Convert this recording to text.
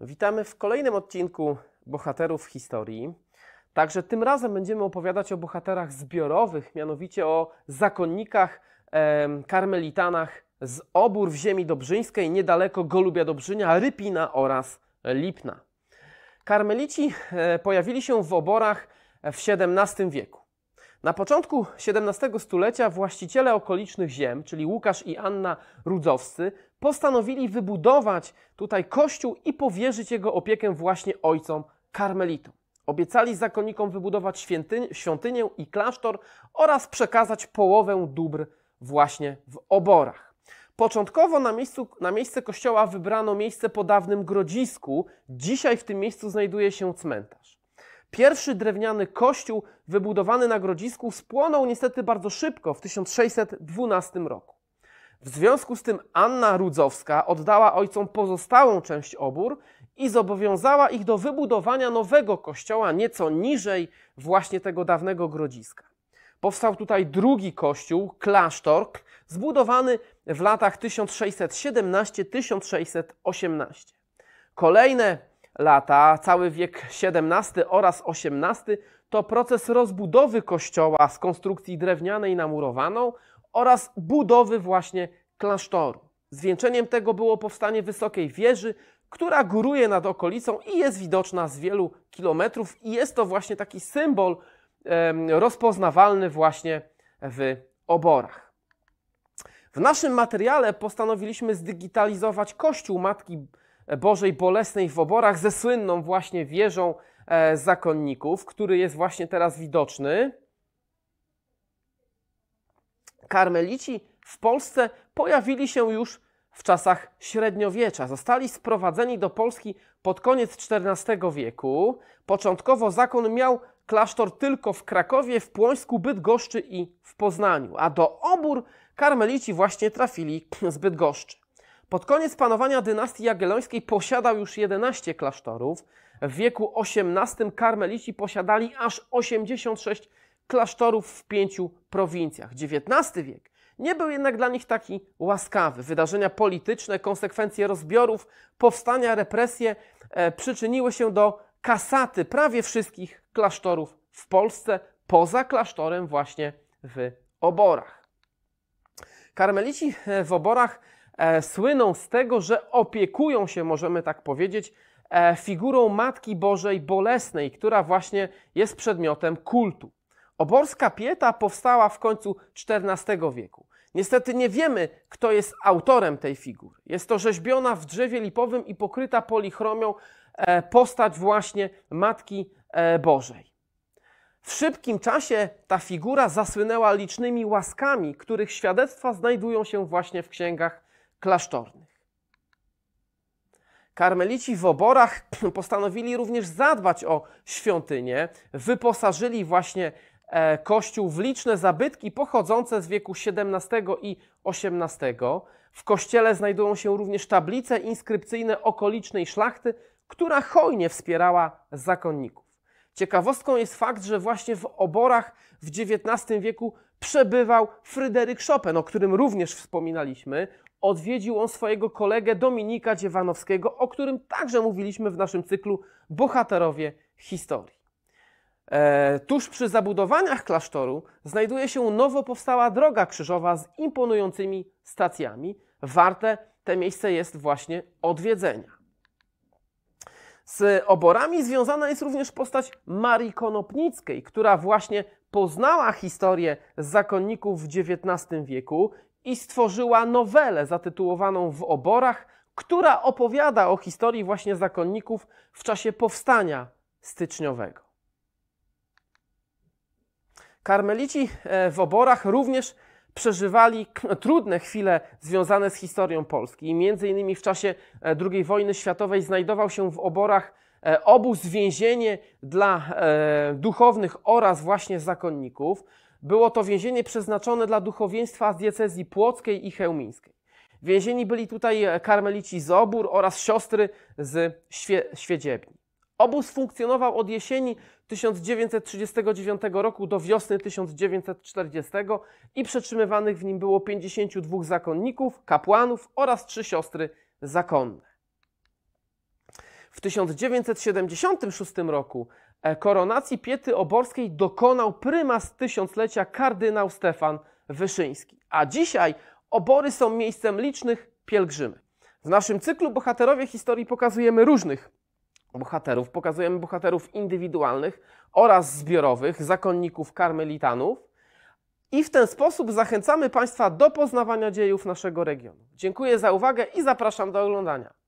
Witamy w kolejnym odcinku Bohaterów Historii. Także tym razem będziemy opowiadać o bohaterach zbiorowych, mianowicie o zakonnikach, e, karmelitanach z Obór w ziemi dobrzyńskiej, niedaleko Golubia Dobrzynia, Rypina oraz Lipna. Karmelici e, pojawili się w oborach w XVII wieku. Na początku XVII stulecia właściciele okolicznych ziem, czyli Łukasz i Anna Rudzowscy, postanowili wybudować tutaj kościół i powierzyć jego opiekę właśnie ojcom karmelitom. Obiecali zakonnikom wybudować świątynię i klasztor oraz przekazać połowę dóbr właśnie w oborach. Początkowo na, miejscu, na miejsce kościoła wybrano miejsce po dawnym grodzisku. Dzisiaj w tym miejscu znajduje się cmentarz. Pierwszy drewniany kościół wybudowany na grodzisku spłonął niestety bardzo szybko w 1612 roku. W związku z tym Anna Rudzowska oddała ojcom pozostałą część obór i zobowiązała ich do wybudowania nowego kościoła nieco niżej właśnie tego dawnego grodziska. Powstał tutaj drugi kościół, klasztor, zbudowany w latach 1617-1618. Kolejne lata, cały wiek XVII oraz XVIII, to proces rozbudowy kościoła z konstrukcji drewnianej na murowaną oraz budowy właśnie klasztoru. Zwieńczeniem tego było powstanie wysokiej wieży, która góruje nad okolicą i jest widoczna z wielu kilometrów i jest to właśnie taki symbol rozpoznawalny właśnie w oborach. W naszym materiale postanowiliśmy zdigitalizować kościół Matki Bożej Bolesnej w oborach ze słynną właśnie wieżą e, zakonników, który jest właśnie teraz widoczny. Karmelici w Polsce pojawili się już w czasach średniowiecza. Zostali sprowadzeni do Polski pod koniec XIV wieku. Początkowo zakon miał klasztor tylko w Krakowie, w Płońsku, Bydgoszczy i w Poznaniu, a do Obór karmelici właśnie trafili z Bydgoszczy. Pod koniec panowania dynastii jagiellońskiej posiadał już 11 klasztorów. W wieku XVIII karmelici posiadali aż 86 klasztorów w pięciu prowincjach. XIX wiek nie był jednak dla nich taki łaskawy. Wydarzenia polityczne, konsekwencje rozbiorów, powstania, represje e, przyczyniły się do kasaty prawie wszystkich klasztorów w Polsce, poza klasztorem właśnie w Oborach. Karmelici e, w Oborach e, słyną z tego, że opiekują się, możemy tak powiedzieć, e, figurą Matki Bożej Bolesnej, która właśnie jest przedmiotem kultu. Oborska pieta powstała w końcu XIV wieku. Niestety nie wiemy, kto jest autorem tej figury. Jest to rzeźbiona w drzewie lipowym i pokryta polichromią e, postać właśnie Matki e, Bożej. W szybkim czasie ta figura zasłynęła licznymi łaskami, których świadectwa znajdują się właśnie w księgach klasztornych. Karmelici w oborach postanowili również zadbać o świątynię, wyposażyli właśnie E, kościół w liczne zabytki pochodzące z wieku XVII i XVIII. W kościele znajdują się również tablice inskrypcyjne okolicznej szlachty, która hojnie wspierała zakonników. Ciekawostką jest fakt, że właśnie w oborach w XIX wieku przebywał Fryderyk Chopin, o którym również wspominaliśmy. Odwiedził on swojego kolegę Dominika Dziewanowskiego, o którym także mówiliśmy w naszym cyklu Bohaterowie historii. E, tuż przy zabudowaniach klasztoru znajduje się nowo powstała droga krzyżowa z imponującymi stacjami. Warte te miejsce jest właśnie odwiedzenia. Z oborami związana jest również postać Marii Konopnickiej, która właśnie poznała historię zakonników w XIX wieku i stworzyła nowelę zatytułowaną W oborach, która opowiada o historii właśnie zakonników w czasie powstania styczniowego. Karmelici e, w oborach również przeżywali trudne chwile związane z historią Polski. I między innymi w czasie e, II wojny światowej znajdował się w oborach e, obóz więzienie dla duchownych oraz właśnie zakonników. Było to więzienie przeznaczone dla duchowieństwa z diecezji płockiej i chełmińskiej. Więzieni byli tutaj karmelici z Obór oraz siostry z Świe Świedziebni. Obóz funkcjonował od jesieni 1939 roku do wiosny 1940 i przetrzymywanych w nim było 52 zakonników, kapłanów oraz trzy siostry zakonne. W 1976 roku e, koronacji Piety Oborskiej dokonał prymas tysiąclecia kardynał Stefan Wyszyński, a dzisiaj obory są miejscem licznych pielgrzymy. W naszym cyklu Bohaterowie Historii pokazujemy różnych bohaterów. Pokazujemy bohaterów indywidualnych oraz zbiorowych, zakonników karmelitanów. I w ten sposób zachęcamy Państwa do poznawania dziejów naszego regionu. Dziękuję za uwagę i zapraszam do oglądania.